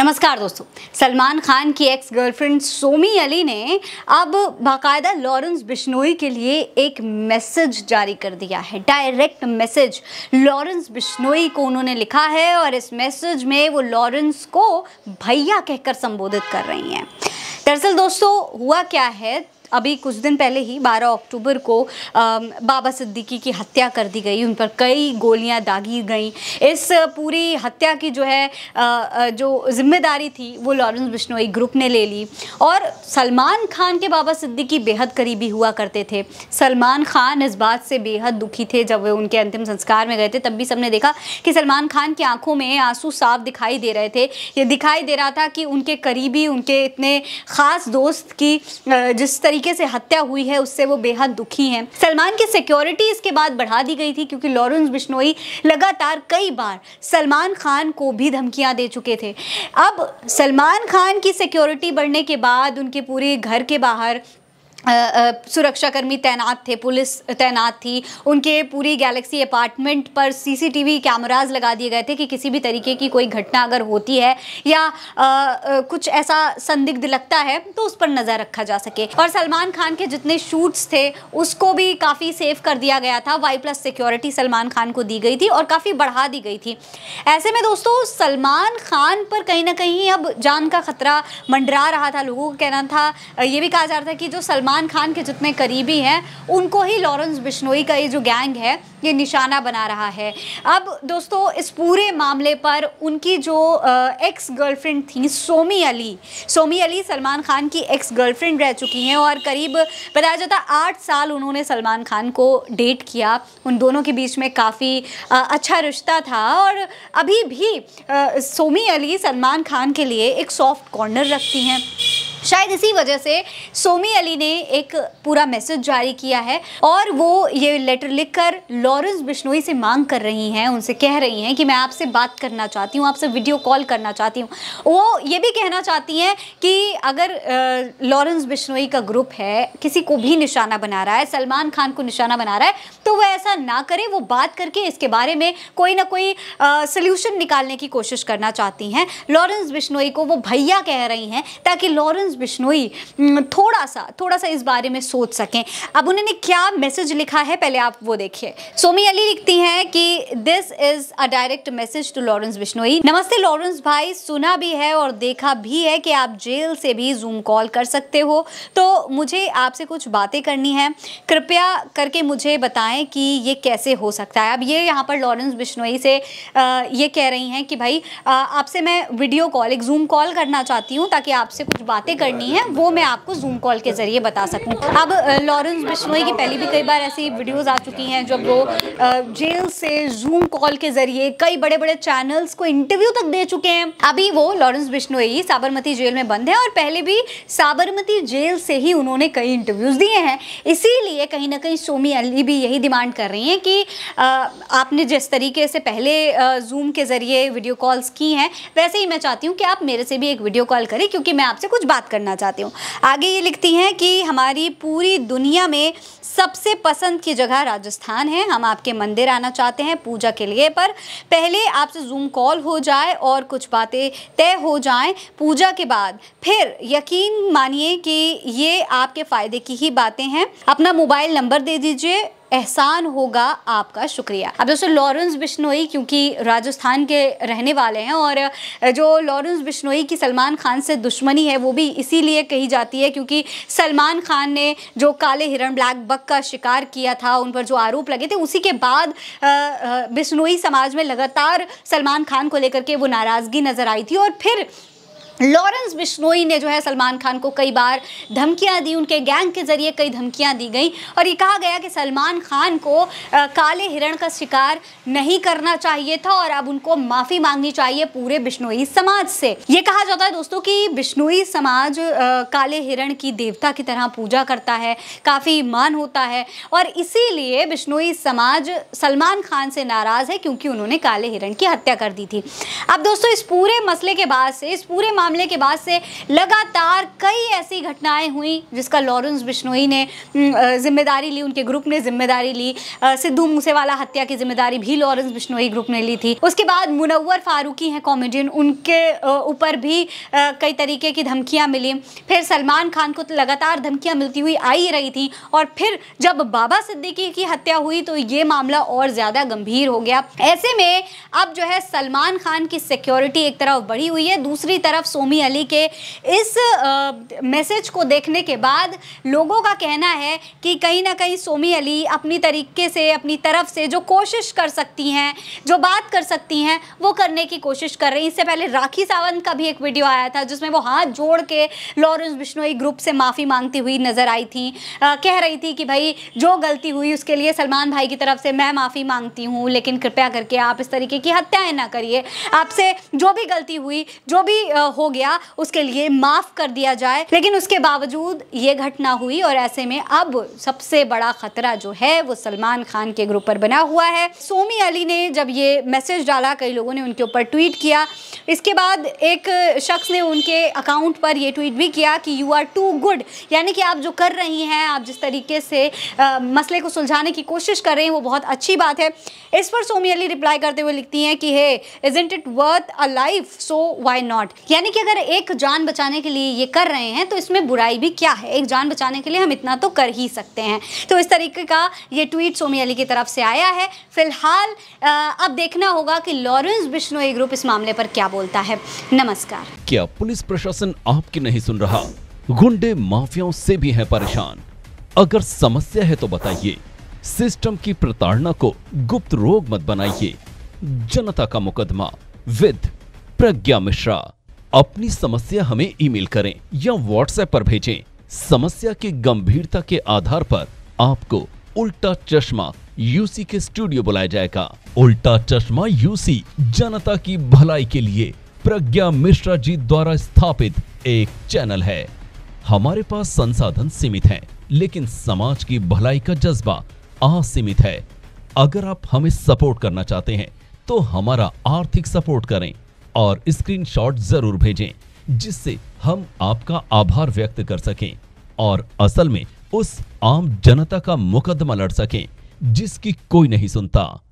नमस्कार दोस्तों सलमान खान की एक्स गर्लफ्रेंड सोमी अली ने अब बाकायदा लॉरेंस बिश्नोई के लिए एक मैसेज जारी कर दिया है डायरेक्ट मैसेज लॉरेंस बिश्नोई को उन्होंने लिखा है और इस मैसेज में वो लॉरेंस को भैया कहकर संबोधित कर रही हैं दरअसल दोस्तों हुआ क्या है अभी कुछ दिन पहले ही 12 अक्टूबर को आ, बाबा सिद्दीकी की हत्या कर दी गई उन पर कई गोलियां दागी गईं इस पूरी हत्या की जो है आ, जो जिम्मेदारी थी वो लॉरेंस बिश्नोई ग्रुप ने ले ली और सलमान खान के बाबा सिद्दीकी बेहद करीबी हुआ करते थे सलमान खान इस बात से बेहद दुखी थे जब वे उनके अंतिम संस्कार में गए थे तब भी सबने देखा कि सलमान खान की आंखों में आंसू साफ दिखाई दे रहे थे ये दिखाई दे रहा था कि उनके करीबी उनके इतने ख़ास दोस्त की जिस तरीके तरीके से हत्या हुई है उससे वो बेहद दुखी हैं सलमान की सिक्योरिटी इसके बाद बढ़ा दी गई थी क्योंकि लॉरेंस बिश्नोई लगातार कई बार सलमान खान को भी धमकियां दे चुके थे अब सलमान खान की सिक्योरिटी बढ़ने के बाद उनके पूरे घर के बाहर सुरक्षाकर्मी तैनात थे पुलिस तैनात थी उनके पूरी गैलेक्सी अपार्टमेंट पर सीसीटीवी कैमराज लगा दिए गए थे कि किसी भी तरीके की कोई घटना अगर होती है या आ, आ, कुछ ऐसा संदिग्ध लगता है तो उस पर नज़र रखा जा सके और सलमान खान के जितने शूट्स थे उसको भी काफ़ी सेफ कर दिया गया था Y plus security Salman Khan को दी गई थी और काफ़ी बढ़ा दी गई थी ऐसे में दोस्तों सलमान खान पर कहीं ना कहीं अब जान का खतरा मंडरा रहा था लोगों का कहना था ये भी कहा जा रहा था कि जो सलमान सलमान खान के जितने करीबी हैं उनको ही लॉरेंस बिश्नोई का ये जो गैंग है ये निशाना बना रहा है अब दोस्तों इस पूरे मामले पर उनकी जो एक्स गर्लफ्रेंड थी सोमी अली सोमी अली सलमान खान की एक्स गर्लफ्रेंड रह चुकी हैं और करीब बताया जाता आठ साल उन्होंने सलमान खान को डेट किया उन दोनों के बीच में काफ़ी अच्छा रिश्ता था और अभी भी आ, सोमी अली सलमान खान के लिए एक सॉफ्ट कॉर्नर रखती हैं शायद इसी वजह से सोमी अली ने एक पूरा मैसेज जारी किया है और वो ये लेटर लिखकर लॉरेंस बिश्नोई से मांग कर रही हैं उनसे कह रही हैं कि मैं आपसे बात करना चाहती हूँ आपसे वीडियो कॉल करना चाहती हूँ वो ये भी कहना चाहती हैं कि अगर लॉरेंस बिश्नोई का ग्रुप है किसी को भी निशाना बना रहा है सलमान खान को निशाना बना रहा है तो वह ऐसा ना करें वो बात करके इसके बारे में कोई ना कोई सोल्यूशन निकालने की कोशिश करना चाहती हैं लॉरेंस बिश्नोई को वो भैया कह रही हैं ताकि लॉरेंस बिश्नोई थोड़ा सा थोड़ा सा इस बारे में सोच सकें अब उन्होंने क्या मैसेज लिखा है पहले आप वो देखिए सोमी अली लिखती हैं कि this is a direct message to Lawrence Bishnoi नमस्ते लॉरेंस भाई सुना भी है और देखा भी है कि आप जेल से भी जूम कॉल कर सकते हो तो मुझे आपसे कुछ बातें करनी है कृपया करके मुझे बताएं कि ये कैसे हो सकता है अब ये यहाँ पर लॉरेंस बिश्नोई से आ, ये कह रही हैं कि भाई आपसे मैं वीडियो कॉल एक जूम कॉल करना चाहती हूँ ताकि आपसे कुछ बातें कर करनी है वो मैं आपको जूम कॉल के ज़रिए बता सकूँ अब लॉरेंस बिश्नोई की पहले भी कई बार ऐसी वीडियोज़ आ चुकी हैं जब वो जेल से जूम कॉल के ज़रिए कई बड़े बड़े चैनल्स को इंटरव्यू तक दे चुके हैं अभी वो लॉरेंस बिश्नोई साबरमती जेल में बंद है और पहले भी साबरमती जेल से ही उन्होंने कई इंटरव्यूज़ दिए हैं इसीलिए कहीं ना कहीं सोमी अली भी यही डिमांड कर रही हैं कि आपने जिस तरीके से पहले जूम के ज़रिए वीडियो कॉल्स की हैं वैसे ही मैं चाहती हूँ कि आप मेरे से भी एक वीडियो कॉल करें क्योंकि मैं आपसे कुछ बात बात करना चाहती हूँ आगे ये लिखती हैं कि हमारी पूरी दुनिया में सबसे पसंद की जगह राजस्थान है हम आपके मंदिर आना चाहते हैं पूजा के लिए पर पहले आपसे जूम कॉल हो जाए और कुछ बातें तय हो जाएं पूजा के बाद फिर यकीन मानिए कि ये आपके फ़ायदे की ही बातें हैं अपना मोबाइल नंबर दे दीजिए एहसान होगा आपका शुक्रिया अब दोस्तों लॉरेंस बिश्नोई क्योंकि राजस्थान के रहने वाले हैं और जो लॉरेंस बिश्नोई की सलमान खान से दुश्मनी है वो भी इसीलिए कही जाती है क्योंकि सलमान खान ने जो काले हिरण ब्लैक बक का शिकार किया था उन पर जो आरोप लगे थे उसी के बाद बिश्नोई समाज में लगातार सलमान खान को लेकर के वो नाराज़गी नज़र आई थी और फिर लॉरेंस बिश्नोई ने जो है सलमान खान को कई बार धमकियां दी उनके गैंग के जरिए कई धमकियां दी गई और ये कहा गया कि सलमान खान को आ, काले हिरण का शिकार नहीं करना चाहिए था और अब उनको माफ़ी मांगनी चाहिए पूरे बिश्नोई समाज से ये कहा जाता है दोस्तों कि बिश्नोई समाज आ, काले हिरण की देवता की तरह पूजा करता है काफ़ी मान होता है और इसीलिए बिश्नोई समाज सलमान खान से नाराज़ है क्योंकि उन्होंने काले हिरण की हत्या कर दी थी अब दोस्तों इस पूरे मसले के बाद से इस पूरे मामले के बाद से लगातार कई ऐसी घटनाएं हुई जिसका लॉरेंस बिश्नोई ने जिम्मेदारी ली उनके ग्रुप ने जिम्मेदारी ली सिद्धू मूसेवाला हत्या की जिम्मेदारी भी लॉरेंस बिश्नोई ग्रुप ने ली थी उसके बाद मुनवर फारूकी हैं कॉमेडियन उनके ऊपर भी कई तरीके की धमकियाँ मिली फिर सलमान खान को लगातार धमकियाँ मिलती हुई आ ही रही थी और फिर जब बाबा सिद्दीकी की हत्या हुई तो ये मामला और ज़्यादा गंभीर हो गया ऐसे में अब जो है सलमान खान की सिक्योरिटी एक तरफ बढ़ी हुई है दूसरी तरफ सोमी अली के इस मैसेज को देखने के बाद लोगों का कहना है कि कहीं ना कहीं सोमी अली अपनी तरीके से अपनी तरफ से जो कोशिश कर सकती हैं जो बात कर सकती हैं वो करने की कोशिश कर रही इससे पहले राखी सावंत का भी एक वीडियो आया था जिसमें वो हाथ जोड़ के लॉरेंस बिश्नोई ग्रुप से माफ़ी मांगती हुई नज़र आई थी आ, कह रही थी कि भाई जो गलती हुई उसके लिए सलमान भाई की तरफ से मैं माफ़ी मांगती हूँ लेकिन कृपया करके आप इस तरीके की हत्याएं ना करिए आपसे जो भी गलती हुई जो भी हो गया उसके लिए माफ़ कर दिया जाए लेकिन उसके बावजूद ये घटना हुई और ऐसे में अब सबसे बड़ा ख़तरा जो है वो सलमान खान के ग्रुप पर बना हुआ है सोमी अली ने जब ये मैसेज डाला कई लोगों ने उनके ऊपर ट्वीट किया इसके बाद एक शख्स ने उनके अकाउंट पर यह ट्वीट भी किया कि यू आर टू गुड यानी कि आप जो कर रही हैं आप जिस तरीके से आ, मसले को सुलझाने की कोशिश कर रहे हैं वो बहुत अच्छी बात है इस पर सोमी अली रिप्लाई करते हुए लिखती हैं कि hey is it worth a life so why not यानी कि अगर एक जान बचाने के लिए ये कर रहे हैं तो इसमें बुराई भी क्या है एक जान बचाने के लिए हम इतना तो कर ही सकते हैं तो इस तरीके का ये ट्वीट सोमी अली की तरफ से आया है फिलहाल अब देखना होगा कि लॉरेंस बिश्नोई ग्रुप इस मामले पर क्या बोलता है नमस्कार क्या पुलिस प्रशासन आपकी नहीं सुन रहा गुंडे माफियाओं से भी है परेशान अगर समस्या है तो बताइए सिस्टम की प्रताड़ना को गुप्त रोग मत बनाइए जनता का मुकदमा विद प्रज्ञा मिश्रा अपनी समस्या हमें ईमेल करें या व्हाट्सएप पर भेजें समस्या की गंभीरता के आधार पर आपको उल्टा चश्मा यूसी के स्टूडियो बुलाया जाएगा उल्टा चश्मा यूसी जनता की भलाई के लिए प्रज्ञा मिश्रा जी द्वारा स्थापित एक चैनल है हमारे पास संसाधन सीमित हैं, लेकिन समाज की भलाई का जज्बा असीमित है अगर आप हमें सपोर्ट करना चाहते हैं तो हमारा आर्थिक सपोर्ट करें और स्क्रीनशॉट जरूर भेजें जिससे हम आपका आभार व्यक्त कर सकें और असल में उस आम जनता का मुकदमा लड़ सकें जिसकी कोई नहीं सुनता